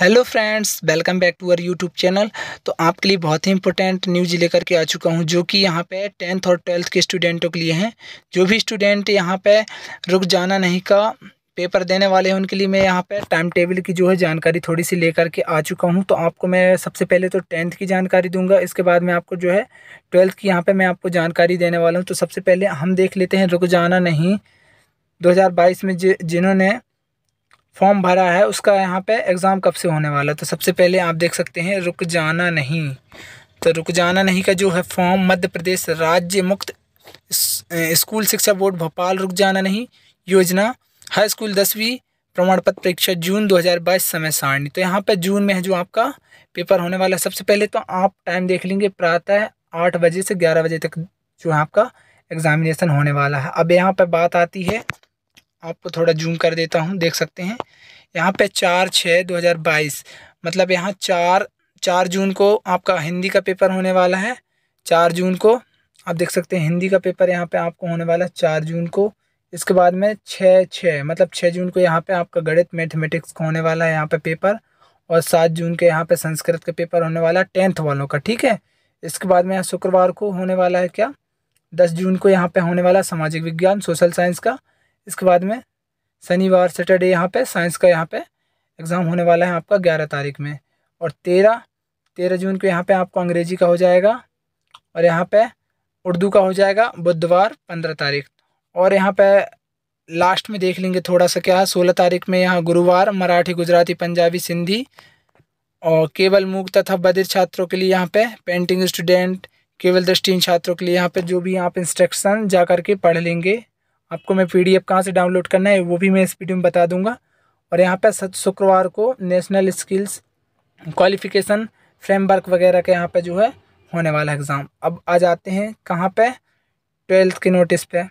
hello friends welcome back to our YouTube channel तो आपके लिए बहुत ही इंपॉर्टेंट न्यूज लेकर के आ चुका हूँ जो कि यहाँ पे टेंथ और ट्वेल्थ के स्टूडेंटों के लिए हैं जो भी स्टूडेंट यहाँ पे रुक जाना नहीं का पेपर देने वाले हैं उनके लिए मैं यहाँ पे टाइम टेबल की जो है जानकारी थोड़ी सी लेकर के आ चुका हूँ तो आपको मैं सबसे पहले तो टेंथ की जानकारी दूंगा इसके बाद मैं आपको जो है ट्वेल्थ की यहाँ पे मैं आपको जानकारी देने वाला हूँ तो सबसे पहले हम देख लेते हैं रुक जाना नहीं 2022 में जिन्होंने फॉर्म भरा है उसका यहाँ पे एग्ज़ाम कब से होने वाला है तो सबसे पहले आप देख सकते हैं रुक जाना नहीं तो रुक जाना नहीं का जो है फॉर्म मध्य प्रदेश राज्य मुक्त स्कूल शिक्षा बोर्ड भोपाल रुक जाना नहीं योजना हाई स्कूल दसवीं प्रमाण पत्र परीक्षा जून 2022 समय सारणी तो यहाँ पर जून में है जो आपका पेपर होने वाला है सबसे पहले तो आप टाइम देख लेंगे प्रातः आठ बजे से ग्यारह बजे तक जो है आपका एग्ज़ामिनेशन होने वाला है अब यहाँ पर बात आती है आपको थोड़ा जूम कर देता हूँ देख सकते हैं यहाँ पे चार छः दो हज़ार बाईस मतलब यहाँ चार चार जून को आपका हिंदी का पेपर होने वाला है चार जून को आप देख सकते हैं हिंदी का पेपर यहाँ पे आपको होने वाला है चार जून को इसके बाद में छः छः मतलब छः जून को यहाँ पे आपका गणित मैथमेटिक्स का होने वाला है यहाँ पे पेपर और सात जून के यहाँ पे संस्कृत का पेपर होने वाला है टेंथ वालों का ठीक है इसके बाद में यहाँ शुक्रवार को होने वाला है क्या दस जून को यहाँ पर होने वाला सामाजिक विज्ञान सोशल साइंस का इसके बाद में शनिवार सैटरडे यहाँ पे साइंस का यहाँ पे एग्ज़ाम होने वाला है आपका ग्यारह तारीख में और तेरह तेरह जून को यहाँ पे आपको अंग्रेजी का हो जाएगा और यहाँ पे उर्दू का हो जाएगा बुधवार पंद्रह तारीख और यहाँ पे लास्ट में देख लेंगे थोड़ा सा क्या है सोलह तारीख में यहाँ गुरुवार मराठी गुजराती पंजाबी सिंधी और केवल मूक तथा बधिर छात्रों के लिए यहाँ पर पेंटिंग स्टूडेंट केवल दृष्टिहीन छात्रों के लिए यहाँ पे जो भी आप इंस्ट्रक्शन जा करके पढ़ लेंगे आपको मैं पी डी कहाँ से डाउनलोड करना है वो भी मैं इस वीडियो में बता दूंगा और यहाँ पर शुक्रवार को नेशनल स्किल्स क्वालिफिकेशन फ्रेमवर्क वगैरह के यहाँ पर जो है होने वाला एग्ज़ाम अब आ जाते हैं कहाँ पे ट्वेल्थ के नोटिस पे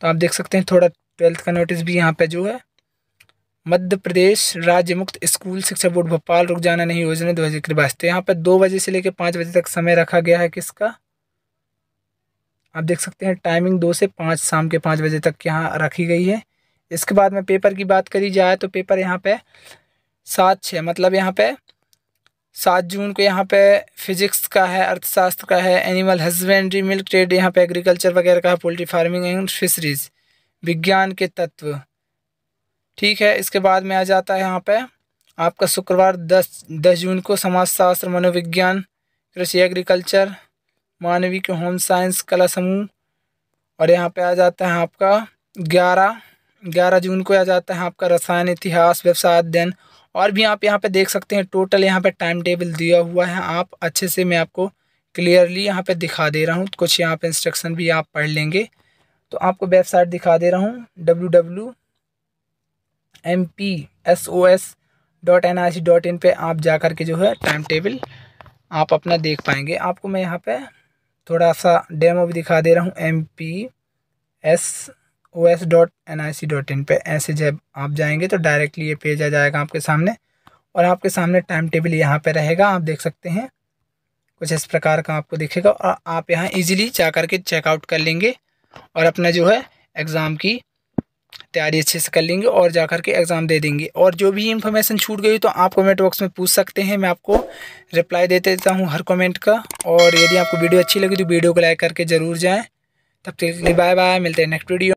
तो आप देख सकते हैं थोड़ा ट्वेल्थ का नोटिस भी यहाँ पे जो है मध्य प्रदेश राज्य मुक्त स्कूल शिक्षा बोर्ड भोपाल रुक जाना नहीं योजना दो हज़ार बाद तो यहाँ पर दो बजे से लेकर पाँच बजे तक समय रखा गया है किसका आप देख सकते हैं टाइमिंग दो से पाँच शाम के पाँच बजे तक यहाँ रखी गई है इसके बाद में पेपर की बात करी जाए तो पेपर यहाँ पे सात छः मतलब यहाँ पे सात जून को यहाँ पे फिजिक्स का है अर्थशास्त्र का है एनिमल हस्बेंड्री मिल्क ट्रेड यहाँ पे एग्रीकल्चर वगैरह का है पोल्ट्री फार्मिंग एंड फिशरीज विज्ञान के तत्व ठीक है इसके बाद में आ जाता है यहाँ पे आपका शुक्रवार दस दस जून को समाजशास्त्र मनोविज्ञान कृषि एग्रीकल्चर मानविक होम साइंस कला समूह और यहाँ पे आ जाता है आपका ग्यारह ग्यारह जून को आ जाता है आपका रसायन इतिहास व्यवसाय अध्ययन और भी आप यहाँ पे देख सकते हैं टोटल यहाँ पे टाइम टेबल दिया हुआ है आप अच्छे से मैं आपको क्लियरली यहाँ पे दिखा दे रहा हूँ कुछ यहाँ पे इंस्ट्रक्शन भी आप पढ़ लेंगे तो आपको वेबसाइट दिखा दे रहा हूँ W W M P S O S dot N I C dot in पर आप जा कर के जो है टाइम टेबल आप अपना देख पाएंगे आपको मैं यहाँ पर थोड़ा सा डेमो भी दिखा दे रहा हूँ M P S O S dot N I C dot in पर ऐसे जब आप जाएंगे तो डायरेक्टली ये पेज आ जाएगा आपके सामने और आपके सामने टाइम टेबल यहाँ पर रहेगा आप देख सकते हैं कुछ इस प्रकार का आपको दिखेगा और आप यहाँ इजीली जा कर के चेकआउट कर लेंगे और अपना जो है एग्ज़ाम की तैयारी अच्छे से कर लेंगे और जा कर के एग्ज़ाम दे देंगे और जो भी इन्फॉर्मेशन छूट गई तो आप कमेंट बॉक्स में पूछ सकते हैं मैं आपको रिप्लाई दे देता हूँ हर कमेंट का और यदि आपको वीडियो अच्छी लगी तो वीडियो को लाइक करके ज़रूर जाएँ तब तक बाय बाय मिलते हैं नेक्स्ट वीडियो